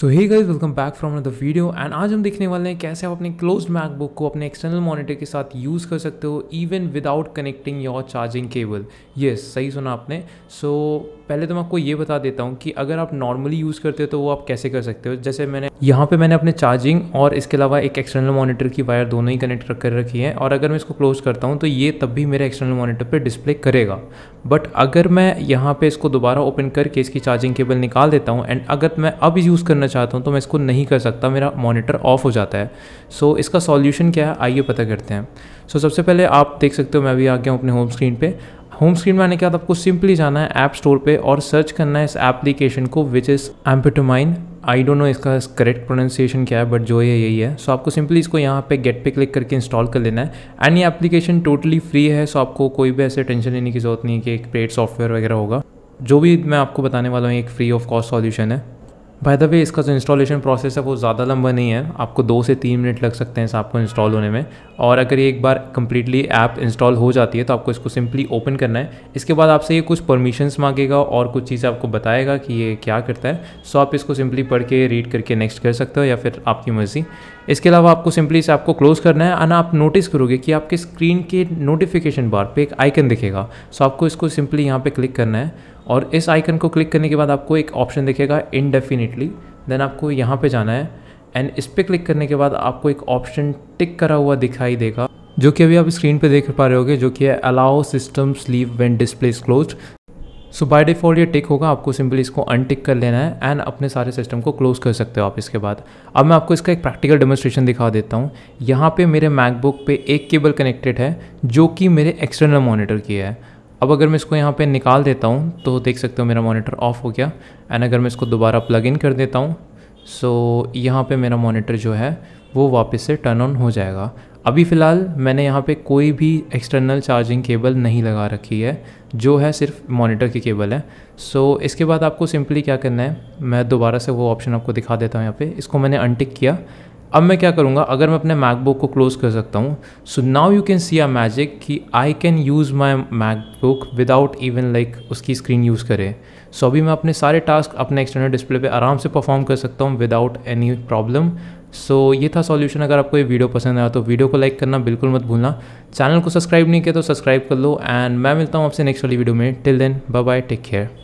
so hi guys welcome back from the video and आज हम देखने वाले हैं कैसे आप अपने क्लोज मैकबुक को अपने एक्सटर्नल मॉनिटर के साथ यूज़ कर सकते हो even without connecting your charging cable yes सही सुना आपने सो so, पहले तो मैं आपको ये बता देता हूँ कि अगर आप नॉर्मली यूज़ करते हो तो वो आप कैसे कर सकते हो जैसे मैंने यहाँ पे मैंने अपने चार्जिंग और इसके अलावा एक एक्सटर्नल मॉनिटर की वायर दोनों ही कनेक्ट कर रखी है और अगर मैं इसको क्लोज करता हूँ तो ये तब भी मेरे एक्सटर्नल मॉनिटर पर डिस्प्ले करेगा बट अगर मैं यहाँ पर इसको दोबारा ओपन करके इसकी चार्जिंग केबल निकाल देता हूँ एंड अगर मैं अब यूज़ करना करना चाहता हूँ तो मैं इसको नहीं कर सकता मेरा मॉनिटर ऑफ हो जाता है सो so, इसका सॉल्यूशन क्या है आइए पता करते हैं सो so, सबसे पहले आप देख सकते हो मैं अभी आ गया हूँ अपने होम स्क्रीन पे होम स्क्रीन में आने के बाद आपको सिंपली जाना है ऐप स्टोर पे और सर्च करना है इस एप्लीकेशन को which is Amphetamine I don't know इसका करेक्ट प्रोनाउंसिएशन क्या है बट जो है यही है सो so, आपको सिंपली इसको यहाँ पे गेट पे क्लिक करके इंस्टॉल कर लेना है एंड ये एप्लीकेशन टोटली फ्री है सो so आपको कोई भी ऐसे टेंशन लेने की जरूरत नहीं है कि एक पेड सॉफ्टवेयर वगैरह होगा जो भी मैं आपको बताने वाला हूँ एक फ्री ऑफ कॉस्ट सॉल्यूशन है बाय द वे इसका जो इंस्टॉलेशन प्रोसेस है वो ज़्यादा लंबा नहीं है आपको दो से तीन मिनट लग सकते हैं इस ऐप को इंस्टॉल होने में और अगर ये एक बार कम्प्लीटली ऐप इंस्टॉल हो जाती है तो आपको इसको सिंपली ओपन करना है इसके बाद आपसे ये कुछ परमिशंस मांगेगा और कुछ चीज़ें आपको बताएगा कि ये क्या करता है सो आप इसको सिंपली पढ़ के रीड करके नेक्स्ट कर सकते हो या फिर आपकी मर्ज़ी इसके अलावा आपको सिंपली इस ऐप को क्लोज़ करना है एंड आप नोटिस करोगे कि आपके स्क्रीन के नोटिफिकेशन बार पर एक आइकन दिखेगा सो आपको इसको सिंपली यहाँ पर क्लिक करना है और इस आइकन को क्लिक करने के बाद आपको एक ऑप्शन दिखेगा इनडेफिनेटली देन आपको यहाँ पे जाना है एंड इस पर क्लिक करने के बाद आपको एक ऑप्शन टिक करा हुआ दिखाई देगा जो कि अभी आप स्क्रीन पे देख पा रहे होगे जो कि है allow system sleep when display is close so by default ये टिक होगा आपको सिंपली इसको अनटिक कर लेना है एंड अपने सारे सिस्टम को क्लोज़ कर सकते हो आप इसके बाद अब मैं आपको इसका एक प्रैक्टिकल डेमोस्ट्रेशन दिखा देता हूँ यहाँ पे मेरे मैकबुक पे एक केबल कनेक्टेड है जो कि मेरे एक्सटर्नल मॉनिटर की है अब अगर मैं इसको यहाँ पे निकाल देता हूँ तो देख सकते हो मेरा मॉनिटर ऑफ हो गया एंड अगर मैं इसको दोबारा प्लग इन कर देता हूँ सो so, यहाँ पे मेरा मॉनिटर जो है वो वापस से टर्न ऑन हो जाएगा अभी फ़िलहाल मैंने यहाँ पे कोई भी एक्सटर्नल चार्जिंग केबल नहीं लगा रखी है जो है सिर्फ मॉनिटर की केबल है सो so, इसके बाद आपको सिंपली क्या करना है मैं दोबारा से वो ऑप्शन आपको दिखा देता हूँ यहाँ पे इसको मैंने अनटिक किया अब मैं क्या करूँगा अगर मैं अपने मैकबुक को क्लोज़ कर सकता हूँ so now you can see a magic कि I can use my MacBook without even like उसकी स्क्रीन यूज़ करे सो अभी मैं अपने सारे टास्क अपने एक्सटर्नल डिस्प्ले पे आराम से परफॉर्म कर सकता हूँ विदाउट एनी प्रॉब्लम सो ये था सॉल्यूशन अगर आपको ये वीडियो पसंद आया तो वीडियो को लाइक करना बिल्कुल मत भूलना चैनल को सब्सक्राइब नहीं किया तो सब्सक्राइब कर लो एंड मैं मिलता हूँ आपसे नेक्स्ट वाली वीडियो में till then bye bye take care